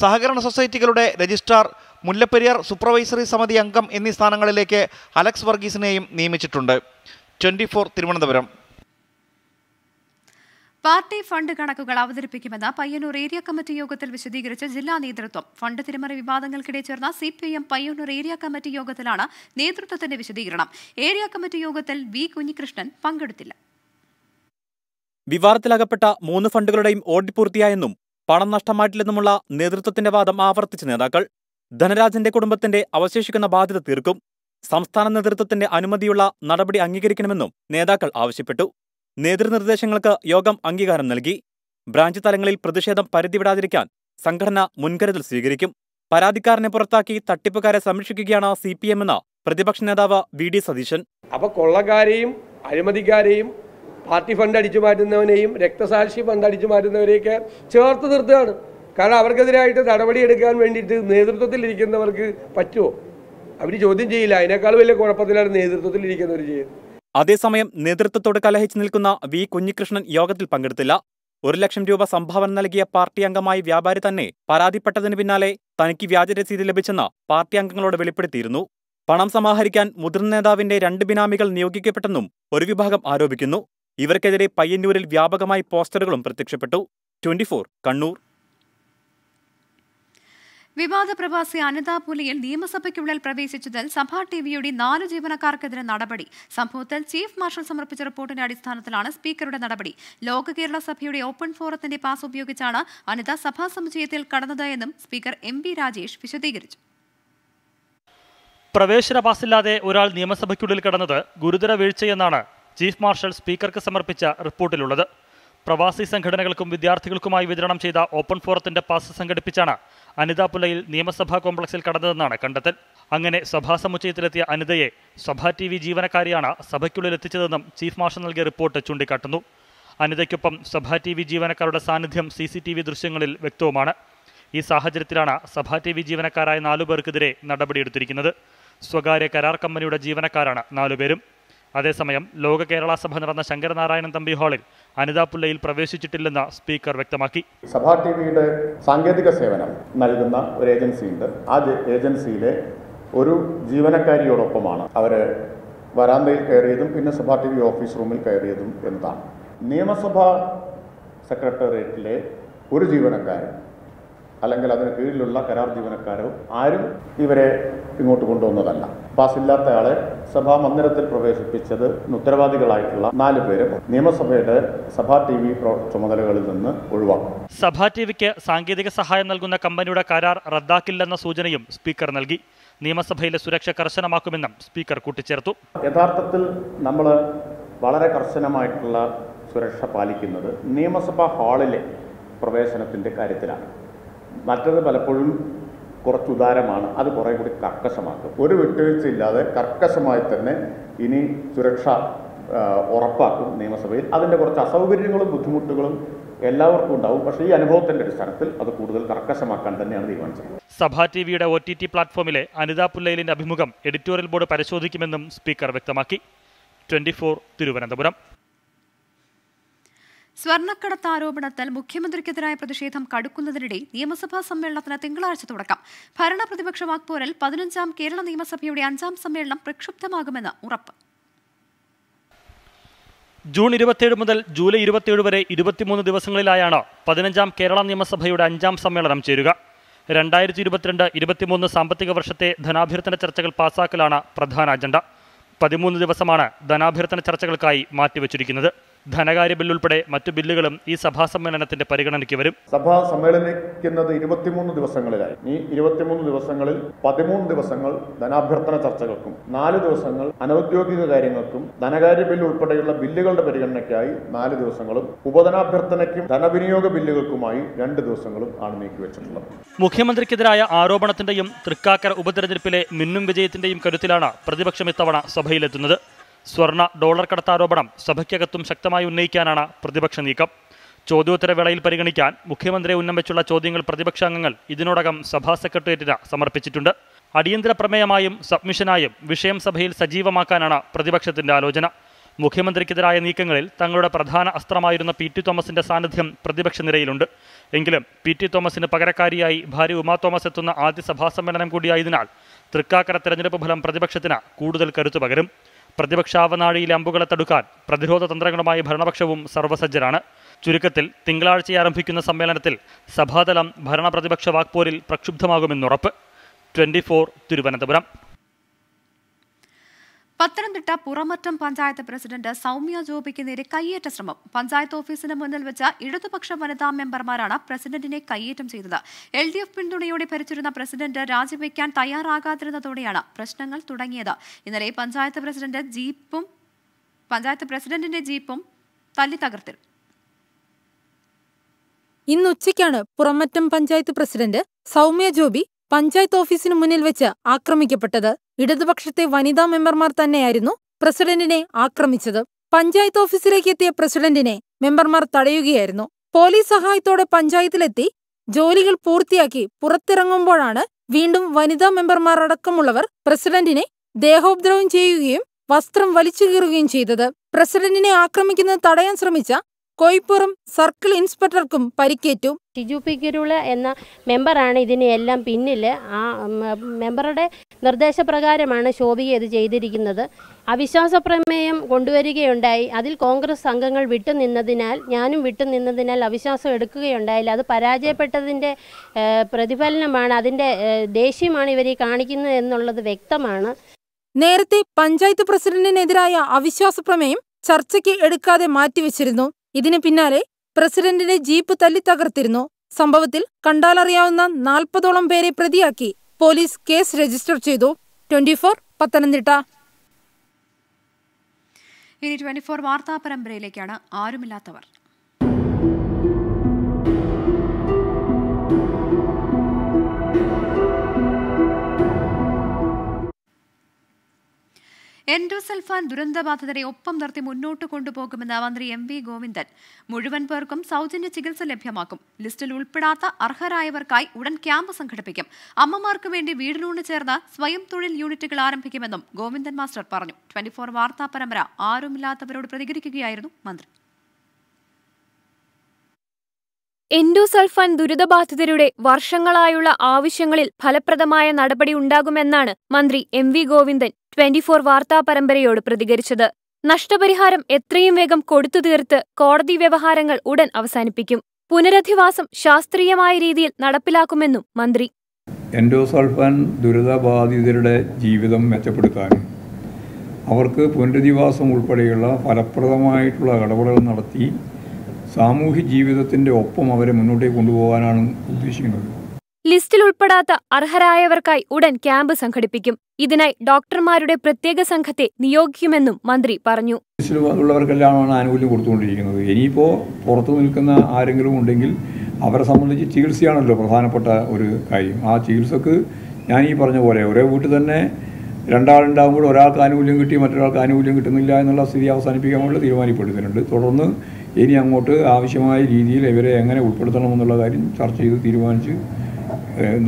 സഹകരണ സൊസൈറ്റികളുടെ രജിസ്ട്രാർ മുല്ലപ്പെരിയാർ സൂപ്പർവൈസറി സമിതി അംഗം എന്നീ സ്ഥാനങ്ങളിലേക്ക് അലക്സ് വർഗീസിനെയും നിയമിച്ചിട്ടുണ്ട് twenty four Thiruvananthapuram party fund കണക്കുകൾ അവതരിപ്പിക്കുമെന്ന് പയ്യന്നൂർ ഏരിയ കമ്മിറ്റി യോഗത്തിൽ വിശദീകരിച്ച ജില്ലാ നേതൃത്വം ഫണ്ട് തിരിമറി വിവാദങ്ങൾക്കിടെ ചേർന്ന C P M Payyanur area committee യോഗത്തിലാണ് നേതൃത്വത്തിന്റെ വിശദീകരണം ഏരിയ കമ്മിറ്റി യോഗത്തിൽ വി കുഞ്ഞികൃഷ്ണൻ പങ്കെടുത്തില്ല വിവാദത്തിലകപ്പെട്ട മൂന്ന് ഫണ്ടുകളുടെയും ഓഡിറ്റ് പൂർത്തിയായെന്നും പണം നഷ്ടമായിട്ടില്ലെന്നുമുള്ള നേതൃത്വത്തിന്റെ വാദം ആവർത്തിച്ച നേതാക്കൾ ധനരാജന്റെ കുടുംബത്തിന്റെ അവശേഷിക്കുന്ന ബാധ്യത തീർക്കും സംസ്ഥാന നേതൃത്വത്തിന്റെ അനുമതിയുള്ള നടപടി അംഗീകരിക്കണമെന്നും നേതാക്കൾ ആവശ്യപ്പെട്ടു നേതൃനിർദ്ദേശങ്ങൾക്ക് യോഗം അംഗീകാരം നൽകി ബ്രാഞ്ച് തലങ്ങളിൽ പ്രതിഷേധം പരിധിവിടാതിരിക്കാൻ സംഘടന മുൻകരുതൽ സ്വീകരിക്കും പരാതിക്കാരനെ പുറത്താക്കി തട്ടിപ്പുകാരെ സംരക്ഷിക്കുകയാണ് സി പി എം എന്ന പ്രതിപക്ഷ നേതാവ് വി ഡി സതീശൻ അപ്പോൾ കൊള്ളക്കാരെയും അഴിമതിക്കാരെയും പാർട്ടി ഫണ്ട് അടിച്ചു മാറ്റുന്നവനെയും രക്തസാക്ഷി ഫണ്ട് അടിച്ചു മാറ്റുന്നവരെയൊക്കെ ചേർത്ത് നിർത്തുകയാണ് കാരണം അവർക്കെതിരായിട്ട് നടപടി എടുക്കാൻ വേണ്ടിയിട്ട് നേതൃത്വത്തിലിരിക്കുന്നവർക്ക് പറ്റുമോ അവർ ചോദ്യം ചെയ്യില്ല അതിനേക്കാൾ വലിയ കുഴപ്പത്തിലാണ് നേതൃത്വത്തിലിരിക്കുന്നവർ ചെയ്യുന്നത് അതേസമയം നേതൃത്വത്തോട് കലഹിച്ചു നിൽക്കുന്ന വി കുഞ്ഞികൃഷ്ണൻ യോഗത്തിൽ പങ്കെടുത്തില്ല ഒരു ലക്ഷം രൂപ സംഭാവന നൽകിയ പാർട്ടി അംഗമായി വ്യാപാരി തന്നെ പരാതിപ്പെട്ടതിന് പിന്നാലെ തനിക്ക് വ്യാജ രസീത് ലഭിച്ചെന്ന് പാർട്ടി അംഗങ്ങളോട് വെളിപ്പെടുത്തിയിരുന്നു പണം സമാഹരിക്കാൻ മുതിർന്ന നേതാവിന്റെ രണ്ട് ബിനാമികൾ നിയോഗിക്കപ്പെട്ടെന്നും ഒരു വിഭാഗം ആരോപിക്കുന്നു ഇവർക്കെതിരെ പയ്യന്നൂരിൽ വ്യാപകമായി പോസ്റ്ററുകളും പ്രത്യക്ഷപ്പെട്ടു ട്വന്റി കണ്ണൂർ വിവാദ പ്രവാസി അനിതാ പുലിയിൽ നിയമസഭയ്ക്കുള്ളിൽ പ്രവേശിച്ചതിൽ സഭാ ടിവിയുടെ നാല് ജീവനക്കാർക്കെതിരെ നടപടി സംഭവത്തിൽ ചീഫ് മാർഷൽ സമർപ്പിച്ച റിപ്പോർട്ടിന്റെ അടിസ്ഥാനത്തിലാണ് സ്പീക്കറുടെ നടപടി ലോക കേരള സഭയുടെ ഓപ്പൺ ഫോറത്തിന്റെ പാസ് ഉപയോഗിച്ചാണ് അനിത സഭാ സമുച്ചയത്തിൽ കടന്നത് സ്പീക്കർ എം പി രാജേഷ് വിശദീകരിച്ചു പ്രവേശന പാസില്ലാതെ ഒരാൾ നിയമസഭയ്ക്കുള്ളിൽ കടന്നത് ഗുരുതര വീഴ്ചയെന്നാണ് ചീഫ് മാർഷൽ സ്പീക്കർക്ക് സമർപ്പിച്ച റിപ്പോർട്ടിലുള്ളത് പ്രവാസി സംഘടനകൾക്കും വിദ്യാർത്ഥികൾക്കുമായി വിതരണം ചെയ്ത ഓപ്പൺ ഫോറത്തിന്റെ പാസ് സംഘടിപ്പിച്ചാണ് അനിതാപുലയിൽ നിയമസഭാ കോംപ്ലക്സിൽ കടന്നതെന്നാണ് കണ്ടെത്തൽ അങ്ങനെ സഭാ സമുച്ചയത്തിലെത്തിയ അനിതയെ സഭാ ടി വി ജീവനക്കാരിയാണ് സഭയ്ക്കുള്ളിൽ എത്തിച്ചതെന്നും ചീഫ് മാർഷൽ നൽകിയ റിപ്പോർട്ട് ചൂണ്ടിക്കാട്ടുന്നു അനിതയ്ക്കൊപ്പം സഭാ ടി വി ജീവനക്കാരുടെ സാന്നിധ്യം സി സി ടി വി ദൃശ്യങ്ങളിൽ വ്യക്തവുമാണ് ഈ സാഹചര്യത്തിലാണ് സഭാ ടി വി ജീവനക്കാരായ നാലുപേർക്കെതിരെ നടപടിയെടുത്തിരിക്കുന്നത് സ്വകാര്യ കരാർ കമ്പനിയുടെ ജീവനക്കാരാണ് നാലുപേരും അതേസമയം ലോക കേരള സഭ നടന്ന ശങ്കരനാരായണൻ തമ്പി ഹാളിൽ അനിതാ പുല്ലയിൽ പ്രവേശിച്ചിട്ടില്ലെന്ന് സ്പീക്കർ വ്യക്തമാക്കി സഭാ ടി വിയുടെ സാങ്കേതിക സേവനം നൽകുന്ന ഒരു ഏജൻസി ഉണ്ട് ആ ഏജൻസിയിലെ ഒരു ജീവനക്കാരിയോടൊപ്പമാണ് അവർ വരാന്തയിൽ കയറിയതും പിന്നെ സഭാ ടി വി ഓഫീസ് റൂമിൽ കയറിയതും എന്നതാണ് നിയമസഭാ സെക്രട്ടേറിയറ്റിലെ ഒരു ജീവനക്കാരൻ അല്ലെങ്കിൽ അതിന് കീഴിലുള്ള കരാർ ജീവനക്കാരോ ആരും ഇവരെ ഇങ്ങോട്ട് കൊണ്ടുവന്നതല്ല പാസില്ലാത്ത ആളെ സഭാ മന്ദിരത്തിൽ പ്രവേശിപ്പിച്ചത് ഉത്തരവാദികളായിട്ടുള്ള നാല് പേര് നിയമസഭയുടെ സഭാ ടി വി ചുമതലകളിൽ നിന്ന് ഒഴിവാക്കും സഭാ ടി വിക്ക് സാങ്കേതിക സഹായം നൽകുന്ന കമ്പനിയുടെ കരാർ റദ്ദാക്കില്ലെന്ന സൂചനയും സ്പീക്കർ നൽകി നിയമസഭയിലെ സുരക്ഷ കർശനമാക്കുമെന്നും സ്പീക്കർ കൂട്ടിച്ചേർത്തു യഥാർത്ഥത്തിൽ നമ്മൾ വളരെ കർശനമായിട്ടുള്ള സുരക്ഷ പാലിക്കുന്നത് നിയമസഭാ ഹാളിലെ പ്രവേശനത്തിൻ്റെ കാര്യത്തിലാണ് മറ്റത് പലപ്പോഴും കുറച്ച് ഉദാരമാണ് അത് കുറേ കൂടി കർക്കശമാക്കും ഒരു വിട്ടുവീഴ്ചയില്ലാതെ കർക്കശമായി തന്നെ ഇനി സുരക്ഷ ഉറപ്പാക്കും നിയമസഭയിൽ അതിൻ്റെ കുറച്ച് അസൗകര്യങ്ങളും ബുദ്ധിമുട്ടുകളും എല്ലാവർക്കും ഉണ്ടാവും പക്ഷേ ഈ അനുഭവത്തിന്റെ അടിസ്ഥാനത്തിൽ അത് കൂടുതൽ കർക്കശമാക്കാൻ തന്നെയാണ് തീരുമാനിച്ചത് സഭാ ടി വിയുടെ ഒ ടി ടി പ്ലാറ്റ്ഫോമിലെ അനിതാ പുല്ലയിലിൻ്റെ അഭിമുഖം എഡിറ്റോറിയൽ ബോർഡ് പരിശോധിക്കുമെന്നും സ്പീക്കർ വ്യക്തമാക്കി ട്വന്റി തിരുവനന്തപുരം സ്വർണക്കടത്ത് ആരോപണത്തിൽ മുഖ്യമന്ത്രിക്കെതിരായ പ്രതിഷേധം കടുക്കുന്നതിനിടെ നിയമസഭാ സമ്മേളനത്തിന് തിങ്കളാഴ്ച തുടക്കം ഭരണ പ്രതിപക്ഷ പതിനഞ്ചാം കേരള നിയമസഭയുടെ അഞ്ചാം സമ്മേളനം പ്രക്ഷുബ്ധമാകുമെന്ന് ഉറപ്പ് ജൂൺ ഇരുപത്തിയേഴ് മുതൽ ജൂലൈ ഇരുപത്തിയേഴ് വരെ ഇരുപത്തിമൂന്ന് ദിവസങ്ങളിലായാണ് പതിനഞ്ചാം കേരള നിയമസഭയുടെ അഞ്ചാം സമ്മേളനം ചേരുക രണ്ടായിരത്തി ഇരുപത്തിരണ്ട് ഇരുപത്തിമൂന്ന് സാമ്പത്തിക വർഷത്തെ ധനാഭ്യർത്ഥന ചർച്ചകൾ പാസാക്കലാണ് പ്രധാന അജണ്ട പതിമൂന്ന് ദിവസമാണ് ധനാഭ്യർത്ഥന ചർച്ചകൾക്കായി മാറ്റിവെച്ചിരിക്കുന്നത് ധനകാര്യ ബില്ലുൾപ്പെടെ മറ്റു ബില്ലുകളും ഈ സഭാ സമ്മേളനത്തിന്റെ പരിഗണനയ്ക്ക് വരും സഭാ സമ്മേളനിക്കുന്നത് ഇരുപത്തിമൂന്ന് ദിവസങ്ങളിലായി ഈ ഇരുപത്തിമൂന്ന് ദിവസങ്ങളിൽ പതിമൂന്ന് ദിവസങ്ങൾ ധനാഭ്യർത്ഥന ചർച്ചകൾക്കും നാല് ദിവസങ്ങൾ അനൌദ്യോഗിക കാര്യങ്ങൾക്കും ധനകാര്യ ബില്ല് ഉൾപ്പെടെയുള്ള ബില്ലുകളുടെ പരിഗണനയ്ക്കായി നാല് ദിവസങ്ങളും ഉപധനാഭ്യർത്ഥനയ്ക്കും ധനവിനിയോഗ ബില്ലുകൾക്കുമായി രണ്ട് ദിവസങ്ങളും ആണ് നീക്കിവെച്ചിട്ടുള്ളത് മുഖ്യമന്ത്രിക്കെതിരായ ആരോപണത്തിന്റെയും തൃക്കാക്കര ഉപതെരഞ്ഞെടുപ്പിലെ മിന്നും വിജയത്തിന്റെയും കരുത്തിലാണ് പ്രതിപക്ഷം ഇത്തവണ സഭയിലെത്തുന്നത് സ്വർണ ഡോളർ കടത്താരോപണം സഭയ്ക്കകത്തും ശക്തമായി ഉന്നയിക്കാനാണ് പ്രതിപക്ഷ നീക്കം ചോദ്യോത്തരവേളയിൽ പരിഗണിക്കാൻ മുഖ്യമന്ത്രിയെ ഉന്നമിച്ചുള്ള ചോദ്യങ്ങൾ പ്രതിപക്ഷാംഗങ്ങൾ ഇതിനോടകം സഭാ സെക്രട്ടേറിയറ്റിന് സമർപ്പിച്ചിട്ടുണ്ട് അടിയന്തര പ്രമേയമായും സബ്മിഷനായും വിഷയം സഭയിൽ സജീവമാക്കാനാണ് പ്രതിപക്ഷത്തിന്റെ ആലോചന മുഖ്യമന്ത്രിക്കെതിരായ നീക്കങ്ങളിൽ തങ്ങളുടെ പ്രധാന അസ്ത്രമായിരുന്ന പി ടി തോമസിന്റെ സാന്നിധ്യം പ്രതിപക്ഷ നിരയിലുണ്ട് എങ്കിലും പി ടി തോമസിന് പകരക്കാരിയായി ഭാര്യ ഉമാ തോമസ് എത്തുന്ന ആദ്യ സഭാ സമ്മേളനം കൂടിയായതിനാൽ തൃക്കാക്കര തെരഞ്ഞെടുപ്പ് ഫലം പ്രതിപക്ഷത്തിന് കൂടുതൽ കരുത്തു പകരും പ്രതിപക്ഷാവനാഴിയിലെ അമ്പുകളെ തടുക്കാൻ പ്രതിരോധ തന്ത്രങ്ങളുമായി ഭരണപക്ഷവും സർവസജ്ജരാണ് ചുരുക്കത്തിൽ തിങ്കളാഴ്ച ആരംഭിക്കുന്ന സമ്മേളനത്തിൽ സഭാതലം ഭരണപ്രതിപക്ഷ വാക്പോരിൽ പ്രക്ഷുബ്ധമാകുമെന്നുറപ്പ് twenty four Thiruvananthapuram Pathanamthitta Puramattom panchayat president Soumya ജോബിക്ക് നേരെ കയ്യേറ്റ ശ്രമം പഞ്ചായത്ത് ഓഫീസിന് മുന്നിൽ വെച്ച ഇടതുപക്ഷ വനിതാ മെമ്പർമാരാണ് പ്രസിഡന്റിനെ കയ്യേറ്റം ചെയ്തത് എൽ ഡി എഫ് പിന്തുണയോടെ ഭരിച്ചിരുന്ന പ്രസിഡന്റ് രാജിവെക്കാൻ തയ്യാറാകാതിരുന്നതോടെയാണ് പ്രശ്നങ്ങൾ തുടങ്ങിയത് ഇന്നലെ പഞ്ചായത്ത് പ്രസിഡന്റ് ജീപ്പും പഞ്ചായത്ത് പ്രസിഡന്റിന്റെ ജീപ്പും തല്ലി തകർത്തിൽ ഇന്ന് ഉച്ചയ്ക്കാണ് പുറമറ്റം പഞ്ചായത്ത് പ്രസിഡന്റ് സൗമ്യ ജോബി പഞ്ചായത്ത് ഓഫീസിന് മുന്നിൽ വെച്ച് ആക്രമിക്കപ്പെട്ടത് ഇടതുപക്ഷത്തെ വനിതാ മെമ്പർമാർ തന്നെയായിരുന്നു പ്രസിഡന്റിനെ ആക്രമിച്ചത് പഞ്ചായത്ത് ഓഫീസിലേക്ക് എത്തിയ പ്രസിഡന്റിനെ മെമ്പർമാർ തടയുകയായിരുന്നു പോലീസ് സഹായത്തോടെ പഞ്ചായത്തിലെത്തി ജോലികൾ പൂർത്തിയാക്കി പുറത്തിറങ്ങുമ്പോഴാണ് വീണ്ടും വനിതാ മെമ്പർമാർ അടക്കമുള്ളവർ പ്രസിഡന്റിനെ ദേഹോപദ്രവം ചെയ്യുകയും വസ്ത്രം വലിച്ചു കീറുകയും ചെയ്തത് പ്രസിഡന്റിനെ ആക്രമിക്കുന്നത് തടയാൻ ശ്രമിച്ച കോയിപ്പുറം സർക്കിൾ ഇൻസ്പെക്ടർക്കും പരിക്കേറ്റു ടിജു പി കിരുള എന്ന മെമ്പറാണ് ഇതിനെല്ലാം പിന്നിൽ ആ മെമ്പറുടെ നിർദ്ദേശപ്രകാരമാണ് ശോഭിക ഇത് ചെയ്തിരിക്കുന്നത് അവിശ്വാസ പ്രമേയം കൊണ്ടുവരികയുണ്ടായി അതിൽ കോൺഗ്രസ് അംഗങ്ങൾ വിട്ടുനിന്നതിനാൽ ഞാനും വിട്ടുനിന്നതിനാൽ അവിശ്വാസം എടുക്കുകയുണ്ടായില്ല അത് പരാജയപ്പെട്ടതിൻ്റെ പ്രതിഫലനമാണ് അതിൻ്റെ ദേഷ്യമാണ് ഇവർ കാണിക്കുന്നത് എന്നുള്ളത് വ്യക്തമാണ് നേരത്തെ പഞ്ചായത്ത് പ്രസിഡന്റിനെതിരായ അവിശ്വാസ പ്രമേയം ചർച്ചയ്ക്ക് എടുക്കാതെ മാറ്റിവെച്ചിരുന്നു ഇതിന് പിന്നാലെ പ്രസിഡന്റിനെ ജീപ്പ് തല്ലി തകർത്തിരുന്നു സംഭവത്തിൽ കണ്ടാലറിയാവുന്ന നാൽപ്പതോളം പേരെ പ്രതിയാക്കി പോലീസ് കേസ് രജിസ്റ്റർ ചെയ്തു ട്വന്റി ഫോർ പത്തനംതിട്ട ഇനി ട്വന്റി ഫോർ വാർത്താ പരമ്പരയിലേക്കാണ് ആരുമില്ലാത്തവർ എൻഡോസൽഫാൻ ദുരന്തബാധിതരെ ഒപ്പം നിർത്തി മുന്നോട്ട് കൊണ്ടുപോകുമെന്ന് മന്ത്രി എം വി ഗോവിന്ദൻ മുഴുവൻ പേർക്കും സൗജന്യ ചികിത്സ ലഭ്യമാക്കും ലിസ്റ്റിൽ ഉൾപ്പെടാത്ത അർഹരായവർക്കായി ഉടൻ ക്യാമ്പ് സംഘടിപ്പിക്കും അമ്മമാർക്ക് വേണ്ടി വീടിനോട് ചേർന്ന് സ്വയം തൊഴിൽ യൂണിറ്റുകൾ ആരംഭിക്കുമെന്നും ഗോവിന്ദൻ മാസ്റ്റർ പറഞ്ഞു ട്വന്റി ഫോർ വാർത്താ പരമ്പര ആരുമില്ലാത്തവരോട് പ്രതികരിക്കുകയായിരുന്നു മന്ത്രി എൻഡോസൾഫാൻ ദുരിതബാധിതരുടെ വർഷങ്ങളായുള്ള ആവശ്യങ്ങളിൽ ഫലപ്രദമായ നടപടി ഉണ്ടാകുമെന്നാണ് മന്ത്രി എം വി ഗോവിന്ദൻ ട്വന്റിഫോർ വാർത്താപരമ്പരയോട് പ്രതികരിച്ചത് നഷ്ടപരിഹാരം എത്രയും വേഗം കൊടുത്തു തീർത്ത് കോടതി വ്യവഹാരങ്ങൾ ഉടൻ അവസാനിപ്പിക്കും പുനരധിവാസം ശാസ്ത്രീയമായ രീതിയിൽ നടപ്പിലാക്കുമെന്നും മന്ത്രി എൻഡോസൾഫാൻ ദുരിതബാധിതരുടെ ജീവിതം മെച്ചപ്പെടുത്താൻ അവർക്ക് പുനരധിവാസം ഉൾപ്പെടെയുള്ള ഫലപ്രദമായിട്ടുള്ള ഇടപെടൽ നടത്തി സാമൂഹ്യ ജീവിതത്തിന്റെ ഒപ്പം അവരെ മുന്നോട്ടേക്ക് കൊണ്ടുപോകാനാണ് ഉദ്ദേശിക്കുന്നത് ലിസ്റ്റിൽ ഉൾപ്പെടാത്ത അർഹരായവർക്കായി ഉടൻ ക്യാമ്പ് സംഘടിപ്പിക്കും ഇതിനായി ഡോക്ടർമാരുടെ പ്രത്യേക സംഘത്തെ നിയോഗിക്കുമെന്നും മന്ത്രി പറഞ്ഞു ഉള്ളവർക്കെല്ലാമാണ് ആനുകൂല്യം കൊടുത്തുകൊണ്ടിരിക്കുന്നത് ഇനിയിപ്പോ പുറത്തു നിൽക്കുന്ന ആരെങ്കിലും ഉണ്ടെങ്കിൽ അവരെ സംബന്ധിച്ച് ചികിത്സയാണല്ലോ പ്രധാനപ്പെട്ട ഒരു കാര്യം ആ ചികിത്സക്ക് ഞാൻ ഈ പറഞ്ഞ പോലെ ഒരേ വീട്ടിൽ തന്നെ രണ്ടാളുണ്ടാകുമ്പോൾ ഒരാൾക്ക് ആനുകൂല്യം കിട്ടി മറ്റൊരാൾക്ക് ആനുകൂല്യം കിട്ടുന്നില്ല എന്നുള്ള സ്ഥിതി അവസാനിപ്പിക്കാൻ വേണ്ടി തീരുമാനപ്പെടുത്തിയിട്ടുണ്ട് തുടർന്ന് ഇനി അങ്ങോട്ട് ആവശ്യമായ രീതിയിൽ ഇവരെ എങ്ങനെ ഉൾപ്പെടുത്തണമെന്നുള്ള കാര്യം ചർച്ച ചെയ്ത് തീരുമാനിച്ച്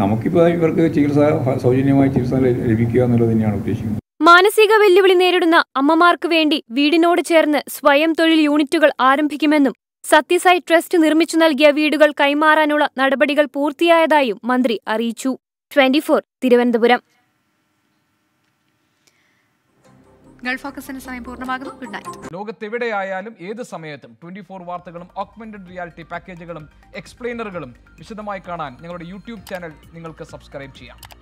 നമുക്കിപ്പോൾ ഇവർക്ക് ചികിത്സ സൗജന്യമായ ചികിത്സ ലഭിക്കുക എന്നുള്ളത് തന്നെയാണ് ഉദ്ദേശിക്കുന്നത് മാനസിക വെല്ലുവിളി നേരിടുന്ന അമ്മമാർക്ക് വേണ്ടി വീടിനോട് ചേർന്ന് സ്വയം തൊഴിൽ യൂണിറ്റുകൾ ആരംഭിക്കുമെന്നും സത്യസായി ട്രസ്റ്റ് നിർമ്മിച്ചു നൽകിയ വീടുകൾ കൈമാറാനുള്ള നടപടികൾ പൂർത്തിയായതായും മന്ത്രി അറിയിച്ചു ട്വന്റി തിരുവനന്തപുരം ഗൾഫ് ഫോക്കസിന് സമയം പൂർണ്ണമാകുന്നു ഗുഡ് നൈറ്റ് ലോകത്തെവിടെയായാലും ഏത് സമയത്തും ട്വന്റി ഫോർ വാർത്തകളും ഓക്മെന്റഡ് റിയാലിറ്റി പാക്കേജുകളും എക്സ്പ്ലെയിനറുകളും വിശദമായി കാണാൻ ഞങ്ങളുടെ യൂട്യൂബ് ചാനൽ നിങ്ങൾക്ക് സബ്സ്ക്രൈബ് ചെയ്യാം